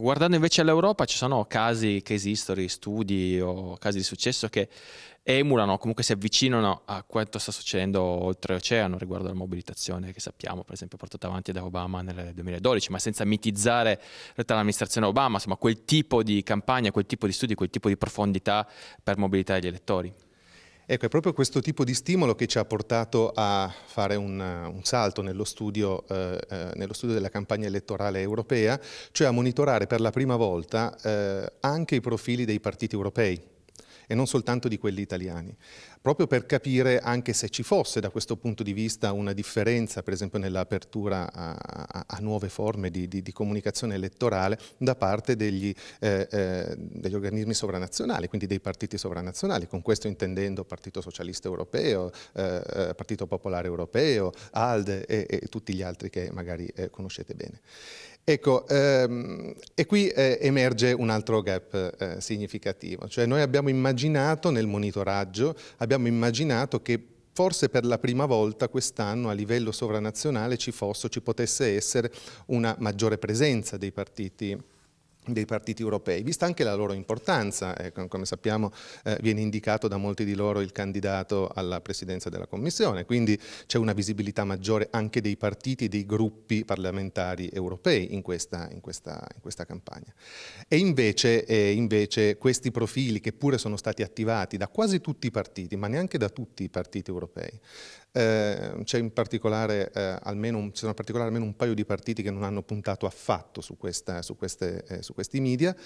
Ecco, guardando invece all'Europa ci sono casi, case history, studi o casi di successo che emulano, comunque si avvicinano a quanto sta succedendo oltreoceano riguardo alla mobilitazione che sappiamo, per esempio, portata avanti da Obama nel 2012, ma senza mitizzare l'amministrazione Obama, insomma, quel tipo di campagna, quel tipo di studi, quel tipo di profondità per mobilitare gli elettori. Ecco, è proprio questo tipo di stimolo che ci ha portato a fare un, un salto nello studio, eh, eh, nello studio, della campagna elettorale europea, cioè a monitorare per la prima volta eh, anche i profili dei partiti europei e non soltanto di quelli italiani, proprio per capire anche se ci fosse da questo punto di vista una differenza, per esempio nell'apertura a, a, a, nuove forme di, di, di, comunicazione elettorale da parte degli, eh, eh, degli organismi sovranazionali, quindi dei partiti sovranazionali, con questo intendendo Partito Socialista Europeo, eh, eh Partito Popolare Europeo, ALDE e, e, tutti gli altri che magari eh, conoscete bene. Ecco, ehm, e qui eh, emerge un altro gap eh, significativo, cioè noi abbiamo immaginato nel monitoraggio, abbiamo immaginato che forse per la prima volta quest'anno a livello sovranazionale ci fosse, ci potesse essere una maggiore presenza dei partiti dei partiti europei, vista anche la loro importanza, eh, come sappiamo eh, viene indicato da molti di loro il candidato alla presidenza della Commissione, quindi c'è una visibilità maggiore anche dei partiti, e dei gruppi parlamentari europei in questa, in questa, in questa campagna. E invece, eh, invece, questi profili che pure sono stati attivati da quasi tutti i partiti, ma neanche da tutti i partiti europei, eh, c'è in particolare eh, almeno, ci sono in particolare almeno un paio di partiti che non hanno puntato affatto su, questa, su queste, eh, su questi media.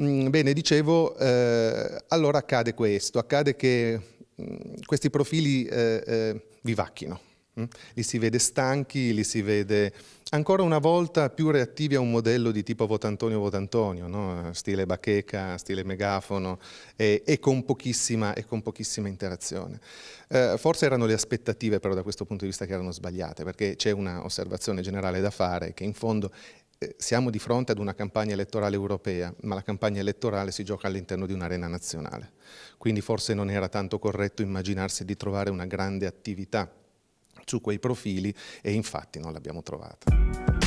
Mm, bene, dicevo, eh, allora accade questo, accade che mm, questi profili eh, eh, vivacchino, mm? li si vede stanchi, li si vede ancora una volta più reattivi a un modello di tipo Votantonio Votantonio, no? stile bacheca, stile megafono e, e, con, pochissima, e con, pochissima, interazione. Eh, forse erano le aspettative però da questo punto di vista che erano sbagliate, perché c'è una osservazione generale da fare che in fondo eh, siamo di fronte ad una campagna elettorale europea, ma la campagna elettorale si gioca all'interno di un'arena nazionale. Quindi forse non era tanto corretto immaginarsi di trovare una grande attività su quei profili e infatti non l'abbiamo trovata.